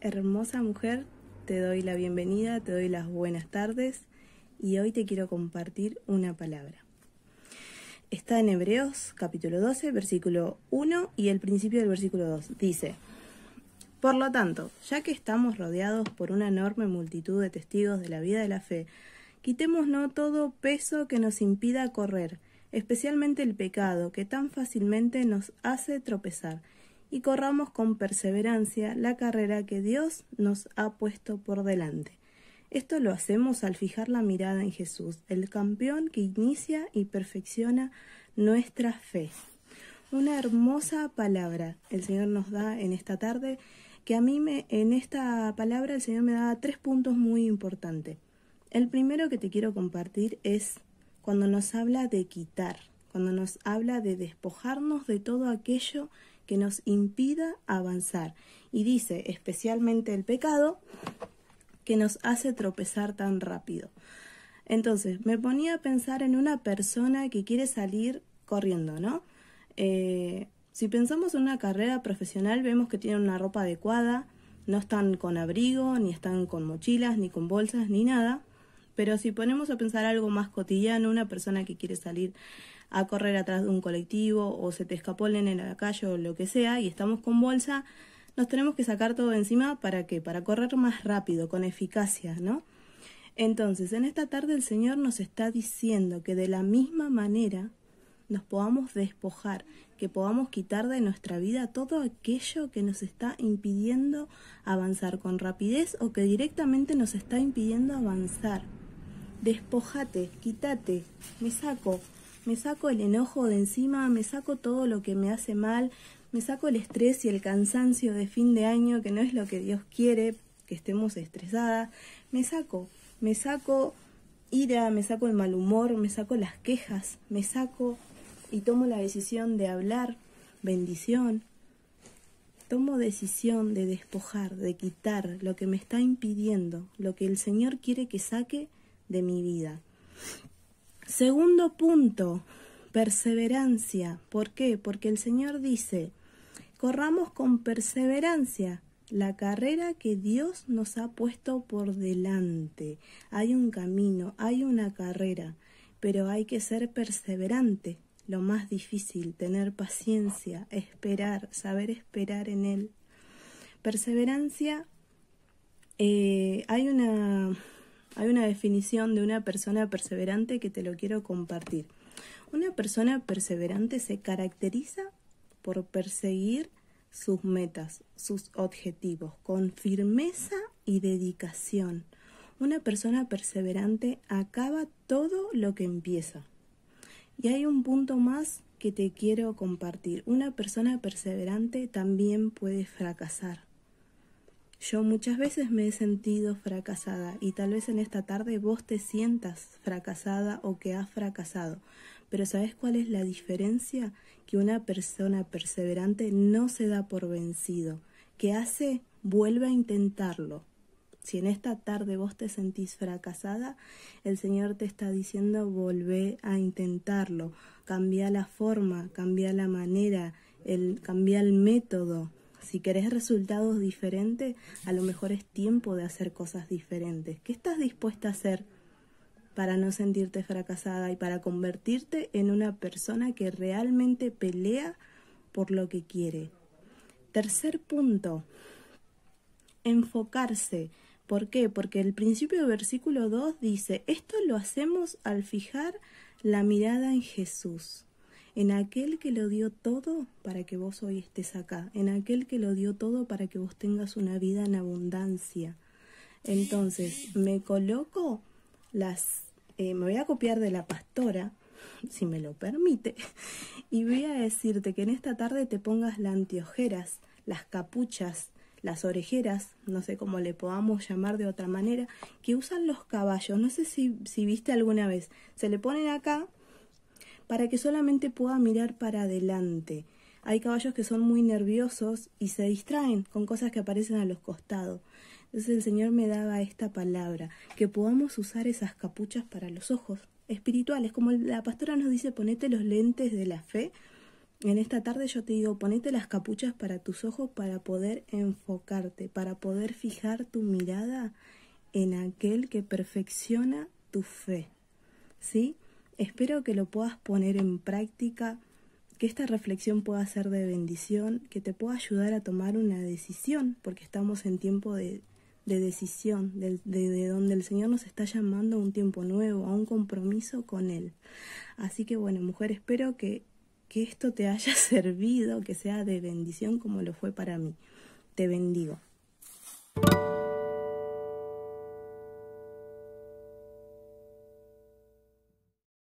Hermosa mujer, te doy la bienvenida, te doy las buenas tardes y hoy te quiero compartir una palabra. Está en Hebreos capítulo 12, versículo 1 y el principio del versículo 2. Dice, Por lo tanto, ya que estamos rodeados por una enorme multitud de testigos de la vida de la fe, no todo peso que nos impida correr, especialmente el pecado que tan fácilmente nos hace tropezar y corramos con perseverancia la carrera que Dios nos ha puesto por delante. Esto lo hacemos al fijar la mirada en Jesús, el campeón que inicia y perfecciona nuestra fe. Una hermosa palabra el Señor nos da en esta tarde, que a mí me, en esta palabra el Señor me da tres puntos muy importantes. El primero que te quiero compartir es cuando nos habla de quitar, cuando nos habla de despojarnos de todo aquello que nos impida avanzar. Y dice especialmente el pecado que nos hace tropezar tan rápido. Entonces, me ponía a pensar en una persona que quiere salir corriendo, ¿no? Eh, si pensamos en una carrera profesional, vemos que tienen una ropa adecuada, no están con abrigo, ni están con mochilas, ni con bolsas, ni nada. Pero si ponemos a pensar algo más cotidiano, una persona que quiere salir a correr atrás de un colectivo o se te escapó en la calle o lo que sea y estamos con bolsa, nos tenemos que sacar todo encima para qué? Para correr más rápido, con eficacia, ¿no? Entonces, en esta tarde el Señor nos está diciendo que de la misma manera nos podamos despojar, que podamos quitar de nuestra vida todo aquello que nos está impidiendo avanzar con rapidez o que directamente nos está impidiendo avanzar despojate, quítate, me saco, me saco el enojo de encima, me saco todo lo que me hace mal, me saco el estrés y el cansancio de fin de año, que no es lo que Dios quiere, que estemos estresadas, me saco, me saco ira, me saco el mal humor, me saco las quejas, me saco y tomo la decisión de hablar, bendición, tomo decisión de despojar, de quitar lo que me está impidiendo, lo que el Señor quiere que saque de mi vida. Segundo punto, perseverancia. ¿Por qué? Porque el Señor dice, corramos con perseverancia la carrera que Dios nos ha puesto por delante. Hay un camino, hay una carrera, pero hay que ser perseverante. Lo más difícil, tener paciencia, esperar, saber esperar en Él. Perseverancia, eh, hay una hay una definición de una persona perseverante que te lo quiero compartir. Una persona perseverante se caracteriza por perseguir sus metas, sus objetivos, con firmeza y dedicación. Una persona perseverante acaba todo lo que empieza. Y hay un punto más que te quiero compartir. Una persona perseverante también puede fracasar. Yo muchas veces me he sentido fracasada y tal vez en esta tarde vos te sientas fracasada o que has fracasado. Pero ¿sabes cuál es la diferencia? Que una persona perseverante no se da por vencido. Que hace? Vuelve a intentarlo. Si en esta tarde vos te sentís fracasada, el Señor te está diciendo volvé a intentarlo. Cambia la forma, cambia la manera, el, cambia el método, si querés resultados diferentes, a lo mejor es tiempo de hacer cosas diferentes. ¿Qué estás dispuesta a hacer para no sentirte fracasada y para convertirte en una persona que realmente pelea por lo que quiere? Tercer punto, enfocarse. ¿Por qué? Porque el principio del versículo 2 dice, esto lo hacemos al fijar la mirada en Jesús en aquel que lo dio todo para que vos hoy estés acá, en aquel que lo dio todo para que vos tengas una vida en abundancia. Entonces, me coloco las... Eh, me voy a copiar de la pastora, si me lo permite, y voy a decirte que en esta tarde te pongas las antiojeras, las capuchas, las orejeras, no sé cómo le podamos llamar de otra manera, que usan los caballos. No sé si, si viste alguna vez. Se le ponen acá para que solamente pueda mirar para adelante. Hay caballos que son muy nerviosos y se distraen con cosas que aparecen a los costados. Entonces el Señor me daba esta palabra, que podamos usar esas capuchas para los ojos espirituales, como la pastora nos dice, ponete los lentes de la fe. En esta tarde yo te digo, ponete las capuchas para tus ojos para poder enfocarte, para poder fijar tu mirada en aquel que perfecciona tu fe. ¿Sí? Espero que lo puedas poner en práctica, que esta reflexión pueda ser de bendición, que te pueda ayudar a tomar una decisión, porque estamos en tiempo de, decisión, de, donde el Señor nos está llamando a un tiempo nuevo, a un compromiso con Él. Así que bueno, mujer, espero que, que esto te haya servido, que sea de bendición como lo fue para mí. Te bendigo.